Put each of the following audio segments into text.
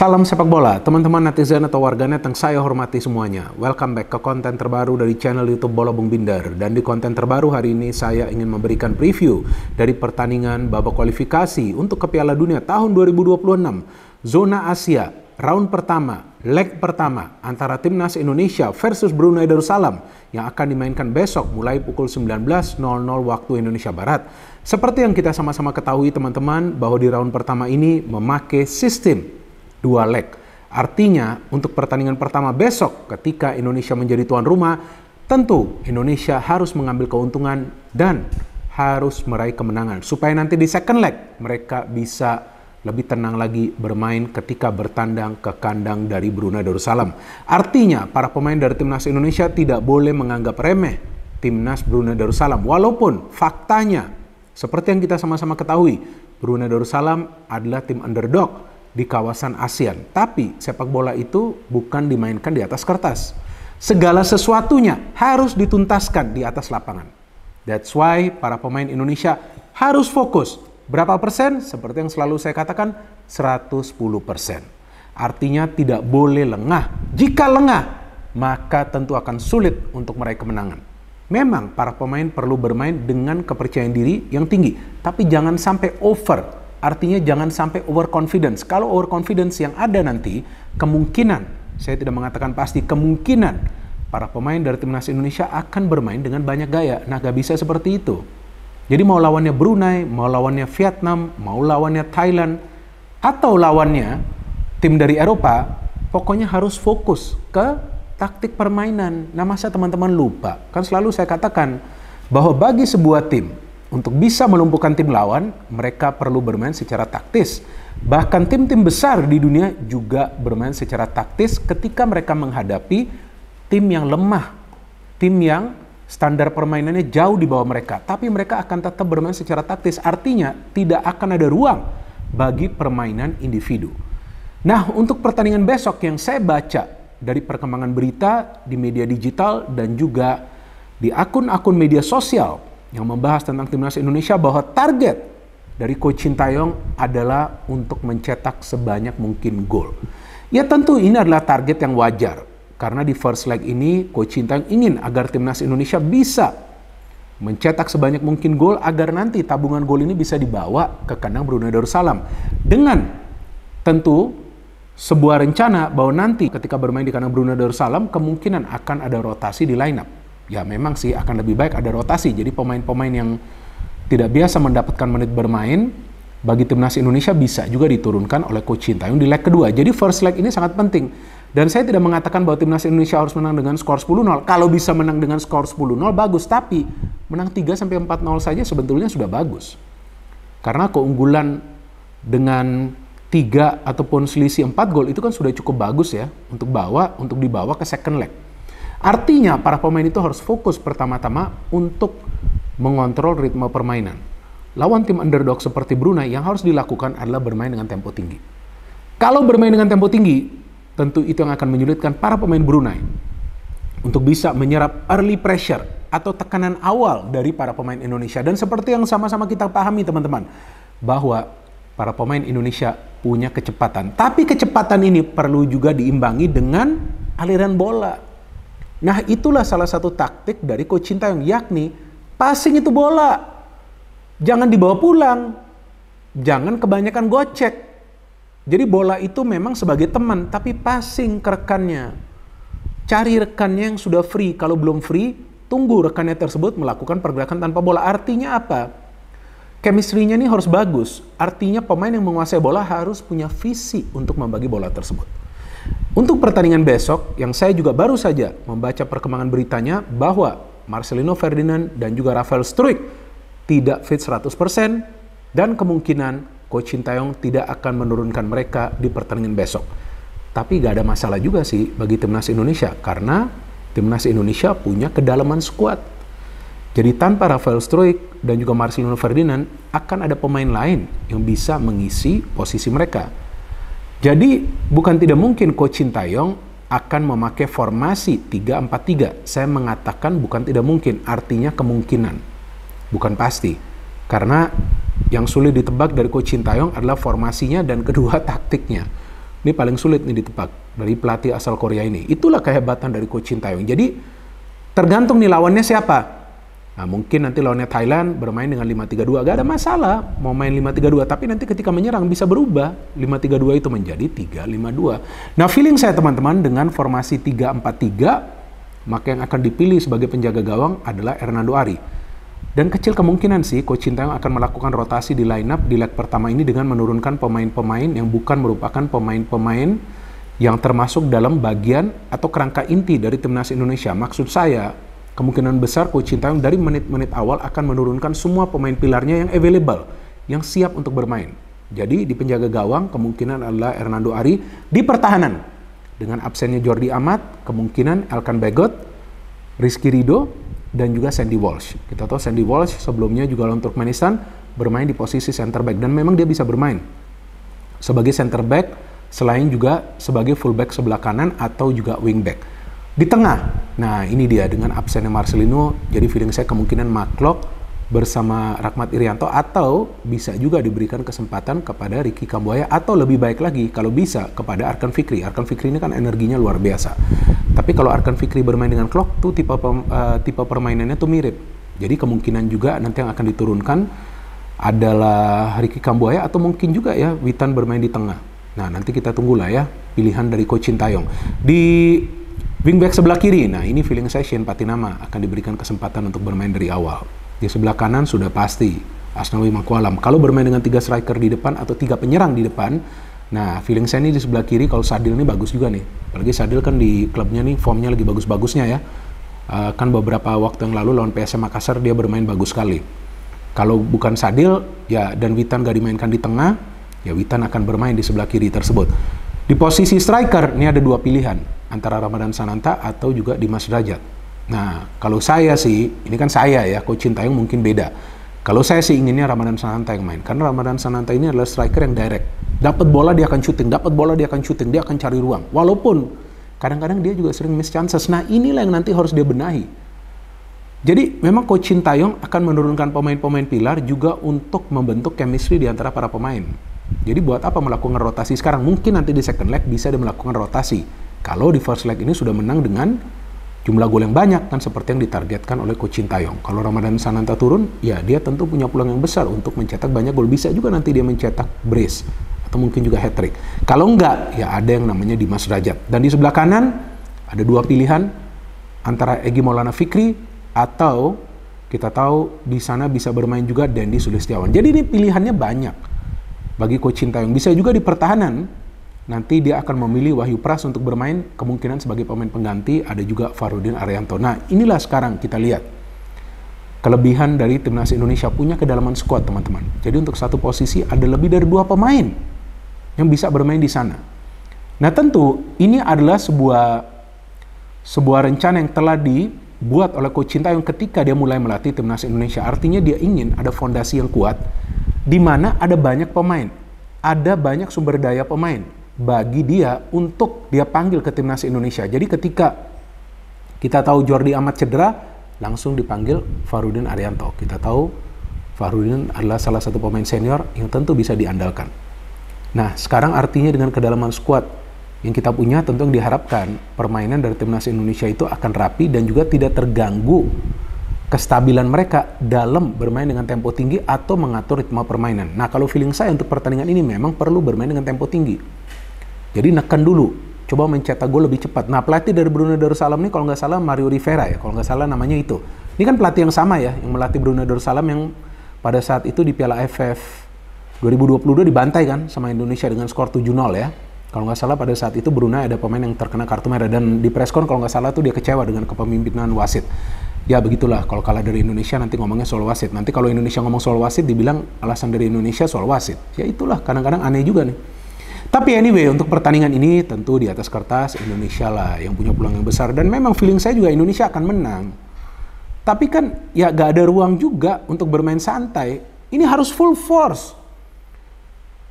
Salam sepak bola, teman-teman netizen atau warganet yang saya hormati semuanya. Welcome back ke konten terbaru dari channel YouTube Bola Bung Binder. Dan di konten terbaru hari ini saya ingin memberikan preview dari pertandingan babak kualifikasi untuk ke Piala Dunia tahun 2026, zona Asia, round pertama, leg pertama antara timnas Indonesia versus Brunei Darussalam yang akan dimainkan besok mulai pukul 19.00 waktu Indonesia Barat. Seperti yang kita sama-sama ketahui teman-teman bahwa di round pertama ini memakai sistem dua leg. Artinya, untuk pertandingan pertama besok ketika Indonesia menjadi tuan rumah, tentu Indonesia harus mengambil keuntungan dan harus meraih kemenangan supaya nanti di second leg mereka bisa lebih tenang lagi bermain ketika bertandang ke kandang dari Brunei Darussalam. Artinya, para pemain dari timnas Indonesia tidak boleh menganggap remeh timnas Brunei Darussalam. Walaupun faktanya, seperti yang kita sama-sama ketahui, Brunei Darussalam adalah tim underdog di kawasan ASEAN. Tapi sepak bola itu bukan dimainkan di atas kertas. Segala sesuatunya harus dituntaskan di atas lapangan. That's why para pemain Indonesia harus fokus. Berapa persen? Seperti yang selalu saya katakan, 110 persen. Artinya tidak boleh lengah. Jika lengah, maka tentu akan sulit untuk meraih kemenangan. Memang para pemain perlu bermain dengan kepercayaan diri yang tinggi, tapi jangan sampai over Artinya jangan sampai overconfidence. Kalau overconfidence yang ada nanti, kemungkinan, saya tidak mengatakan pasti, kemungkinan para pemain dari timnas Indonesia akan bermain dengan banyak gaya. Nah, gak bisa seperti itu. Jadi mau lawannya Brunei, mau lawannya Vietnam, mau lawannya Thailand, atau lawannya tim dari Eropa, pokoknya harus fokus ke taktik permainan. Nah, masa teman-teman lupa? Kan selalu saya katakan bahwa bagi sebuah tim, untuk bisa melumpuhkan tim lawan, mereka perlu bermain secara taktis. Bahkan tim-tim besar di dunia juga bermain secara taktis ketika mereka menghadapi tim yang lemah, tim yang standar permainannya jauh di bawah mereka. Tapi mereka akan tetap bermain secara taktis, artinya tidak akan ada ruang bagi permainan individu. Nah, untuk pertandingan besok yang saya baca dari perkembangan berita di media digital dan juga di akun-akun media sosial, yang membahas tentang timnas Indonesia bahwa target dari Coach Sintayong adalah untuk mencetak sebanyak mungkin gol. Ya tentu ini adalah target yang wajar karena di first leg ini Coach Sintayong ingin agar timnas Indonesia bisa mencetak sebanyak mungkin gol agar nanti tabungan gol ini bisa dibawa ke kandang Brunei Darussalam dengan tentu sebuah rencana bahwa nanti ketika bermain di kandang Brunei Darussalam kemungkinan akan ada rotasi di lineup ya memang sih akan lebih baik ada rotasi. Jadi pemain-pemain yang tidak biasa mendapatkan menit bermain bagi timnas Indonesia bisa juga diturunkan oleh coach Sintayong di leg kedua. Jadi first leg ini sangat penting. Dan saya tidak mengatakan bahwa timnas Indonesia harus menang dengan skor 10-0. Kalau bisa menang dengan skor 10-0 bagus, tapi menang 3 sampai 4-0 saja sebetulnya sudah bagus. Karena keunggulan dengan 3 ataupun selisih 4 gol itu kan sudah cukup bagus ya untuk bawa untuk dibawa ke second leg. Artinya para pemain itu harus fokus pertama-tama untuk mengontrol ritme permainan. Lawan tim underdog seperti Brunei yang harus dilakukan adalah bermain dengan tempo tinggi. Kalau bermain dengan tempo tinggi, tentu itu yang akan menyulitkan para pemain Brunei untuk bisa menyerap early pressure atau tekanan awal dari para pemain Indonesia. Dan seperti yang sama-sama kita pahami teman-teman, bahwa para pemain Indonesia punya kecepatan. Tapi kecepatan ini perlu juga diimbangi dengan aliran bola Nah, itulah salah satu taktik dari coach yang yakni passing itu bola. Jangan dibawa pulang. Jangan kebanyakan gocek. Jadi bola itu memang sebagai teman, tapi passing ke rekannya. Cari rekannya yang sudah free. Kalau belum free, tunggu rekannya tersebut melakukan pergerakan tanpa bola. Artinya apa? Kemistrinya ini harus bagus. Artinya pemain yang menguasai bola harus punya visi untuk membagi bola tersebut. Untuk pertandingan besok, yang saya juga baru saja membaca perkembangan beritanya bahwa Marcelino Ferdinand dan juga Rafael Struik tidak fit 100% dan kemungkinan Coach Sintayong tidak akan menurunkan mereka di pertandingan besok. Tapi gak ada masalah juga sih bagi timnas Indonesia karena timnas Indonesia punya kedalaman skuad. Jadi tanpa Rafael Struik dan juga Marcelino Ferdinand akan ada pemain lain yang bisa mengisi posisi mereka. Jadi bukan tidak mungkin Coach Sintayong akan memakai formasi 3-4-3. Saya mengatakan bukan tidak mungkin, artinya kemungkinan. Bukan pasti. Karena yang sulit ditebak dari Coach Sintayong adalah formasinya dan kedua taktiknya. Ini paling sulit nih ditebak dari pelatih asal Korea ini. Itulah kehebatan dari Coach Sintayong. Jadi tergantung nih lawannya siapa Nah, mungkin nanti lawannya Thailand bermain dengan 5-3-2. Gak ada masalah mau main 5-3-2. Tapi nanti ketika menyerang bisa berubah. 5-3-2 itu menjadi 3-5-2. Nah, feeling saya teman-teman dengan formasi 3-4-3, maka yang akan dipilih sebagai penjaga gawang adalah Hernando Ari. Dan kecil kemungkinan sih Coach Sintayong akan melakukan rotasi di lineup di leg pertama ini dengan menurunkan pemain-pemain yang bukan merupakan pemain-pemain yang termasuk dalam bagian atau kerangka inti dari timnas Indonesia. Maksud saya, kemungkinan besar Coach Sintayong dari menit-menit awal akan menurunkan semua pemain pilarnya yang available, yang siap untuk bermain. Jadi di penjaga gawang kemungkinan adalah Hernando Ari di pertahanan dengan absennya Jordi Amat, kemungkinan Elkan Begot, Rizky Rido, dan juga Sandy Walsh. Kita tahu Sandy Walsh sebelumnya juga lawan Turkmenistan bermain di posisi center back dan memang dia bisa bermain sebagai center back selain juga sebagai fullback sebelah kanan atau juga wingback. Di tengah, nah ini dia dengan absennya Marcelino, jadi feeling saya kemungkinan Maklok bersama Rahmat Irianto atau bisa juga diberikan kesempatan kepada Ricky Kambuaya atau lebih baik lagi kalau bisa kepada Arkan Fikri. Arkan Fikri ini kan energinya luar biasa. Tapi kalau Arkan Fikri bermain dengan Klok tuh tipe uh, tipe permainannya tuh mirip. Jadi kemungkinan juga nanti yang akan diturunkan adalah Ricky Kambuaya atau mungkin juga ya Witan bermain di tengah. Nah, nanti kita tunggulah ya pilihan dari Coach Tayong Di Wingback sebelah kiri, nah ini feeling saya session Patinama akan diberikan kesempatan untuk bermain dari awal. Di sebelah kanan sudah pasti Asnawi Makualam. Kalau bermain dengan tiga striker di depan atau tiga penyerang di depan, nah feeling saya ini di sebelah kiri kalau Sadil ini bagus juga nih. Apalagi Sadil kan di klubnya nih formnya lagi bagus-bagusnya ya. Eh, kan beberapa waktu yang lalu lawan PSM Makassar dia bermain bagus sekali. Kalau bukan Sadil ya dan Witan gak dimainkan di tengah, ya Witan akan bermain di sebelah kiri tersebut. Di posisi striker ini ada dua pilihan antara Ramadan Sananta atau juga Dimas Derajat. Nah, kalau saya sih, ini kan saya ya, Coach Cintayong mungkin beda. Kalau saya sih inginnya Ramadan Sananta yang main, karena Ramadan Sananta ini adalah striker yang direct. Dapat bola dia akan shooting, dapat bola dia akan shooting, dia akan cari ruang. Walaupun kadang-kadang dia juga sering miss chances. Nah, inilah yang nanti harus dia benahi. Jadi memang Coach Cintayong akan menurunkan pemain-pemain pilar juga untuk membentuk chemistry di antara para pemain. Jadi buat apa melakukan rotasi sekarang? Mungkin nanti di second leg bisa dia melakukan rotasi kalau di first leg ini sudah menang dengan jumlah gol yang banyak kan seperti yang ditargetkan oleh coach Tayong. Kalau Ramadan Sananta turun, ya dia tentu punya peluang yang besar untuk mencetak banyak gol. Bisa juga nanti dia mencetak brace atau mungkin juga hat trick. Kalau enggak, ya ada yang namanya Dimas Rajat. Dan di sebelah kanan ada dua pilihan antara Egi Maulana Fikri atau kita tahu di sana bisa bermain juga Dendi Sulistiawan. Jadi ini pilihannya banyak bagi coach Tayong. Bisa juga di pertahanan nanti dia akan memilih Wahyu Pras untuk bermain kemungkinan sebagai pemain pengganti ada juga Farudin Arianto. Nah, inilah sekarang kita lihat kelebihan dari timnas Indonesia punya kedalaman skuad teman-teman. Jadi untuk satu posisi ada lebih dari dua pemain yang bisa bermain di sana. Nah tentu ini adalah sebuah sebuah rencana yang telah dibuat oleh Coach yang ketika dia mulai melatih timnas Indonesia. Artinya dia ingin ada fondasi yang kuat di mana ada banyak pemain, ada banyak sumber daya pemain bagi dia untuk dia panggil ke timnas Indonesia. Jadi ketika kita tahu Jordi Amat cedera, langsung dipanggil Farudin Arianto. Kita tahu Farudin adalah salah satu pemain senior yang tentu bisa diandalkan. Nah, sekarang artinya dengan kedalaman skuad yang kita punya tentu yang diharapkan permainan dari timnas Indonesia itu akan rapi dan juga tidak terganggu kestabilan mereka dalam bermain dengan tempo tinggi atau mengatur ritme permainan. Nah, kalau feeling saya untuk pertandingan ini memang perlu bermain dengan tempo tinggi. Jadi neken dulu, coba mencetak gol lebih cepat. Nah pelatih dari Brunei Darussalam ini kalau nggak salah Mario Rivera ya, kalau nggak salah namanya itu. Ini kan pelatih yang sama ya, yang melatih Brunei Darussalam yang pada saat itu di Piala AFF 2022 dibantai kan sama Indonesia dengan skor 7-0 ya. Kalau nggak salah pada saat itu Brunei ada pemain yang terkena kartu merah dan di preskon kalau nggak salah tuh dia kecewa dengan kepemimpinan wasit. Ya begitulah kalau kalah dari Indonesia nanti ngomongnya soal wasit. Nanti kalau Indonesia ngomong soal wasit dibilang alasan dari Indonesia soal wasit. Ya itulah kadang-kadang aneh juga nih. Tapi anyway, untuk pertandingan ini tentu di atas kertas Indonesia lah yang punya peluang yang besar. Dan memang feeling saya juga Indonesia akan menang. Tapi kan ya gak ada ruang juga untuk bermain santai. Ini harus full force.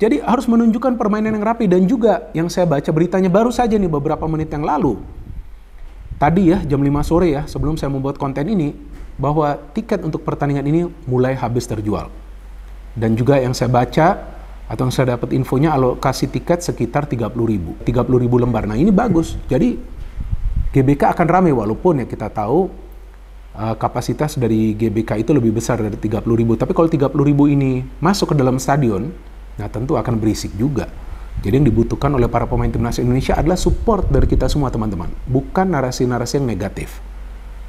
Jadi harus menunjukkan permainan yang rapi. Dan juga yang saya baca beritanya baru saja nih beberapa menit yang lalu. Tadi ya jam 5 sore ya sebelum saya membuat konten ini. Bahwa tiket untuk pertandingan ini mulai habis terjual. Dan juga yang saya baca atau yang saya dapat infonya alokasi tiket sekitar 30 ribu 30 ribu lembar nah ini bagus jadi GBK akan ramai walaupun ya kita tahu uh, kapasitas dari GBK itu lebih besar dari 30 ribu tapi kalau 30 ribu ini masuk ke dalam stadion nah tentu akan berisik juga jadi yang dibutuhkan oleh para pemain timnas Indonesia adalah support dari kita semua teman-teman bukan narasi-narasi yang negatif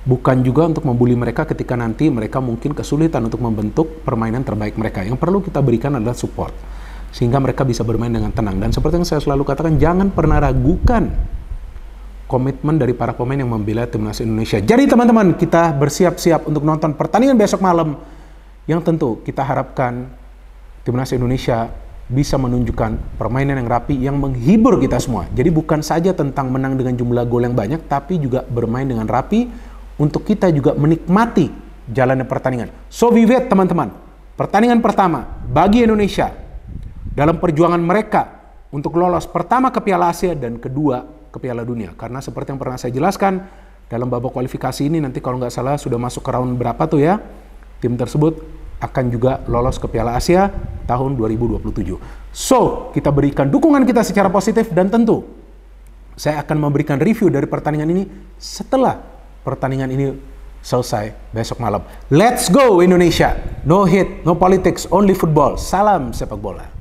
bukan juga untuk membuli mereka ketika nanti mereka mungkin kesulitan untuk membentuk permainan terbaik mereka. Yang perlu kita berikan adalah support sehingga mereka bisa bermain dengan tenang. Dan seperti yang saya selalu katakan, jangan pernah ragukan komitmen dari para pemain yang membela timnas Indonesia. Jadi teman-teman, kita bersiap-siap untuk nonton pertandingan besok malam yang tentu kita harapkan timnas Indonesia bisa menunjukkan permainan yang rapi yang menghibur kita semua. Jadi bukan saja tentang menang dengan jumlah gol yang banyak, tapi juga bermain dengan rapi untuk kita juga menikmati jalannya pertandingan. So vivid teman-teman, pertandingan pertama bagi Indonesia dalam perjuangan mereka untuk lolos pertama ke Piala Asia dan kedua ke Piala Dunia. Karena seperti yang pernah saya jelaskan, dalam babak kualifikasi ini nanti kalau nggak salah sudah masuk ke round berapa tuh ya, tim tersebut akan juga lolos ke Piala Asia tahun 2027. So, kita berikan dukungan kita secara positif dan tentu saya akan memberikan review dari pertandingan ini setelah pertandingan ini selesai besok malam. Let's go Indonesia. No hit, no politics, only football. Salam sepak bola.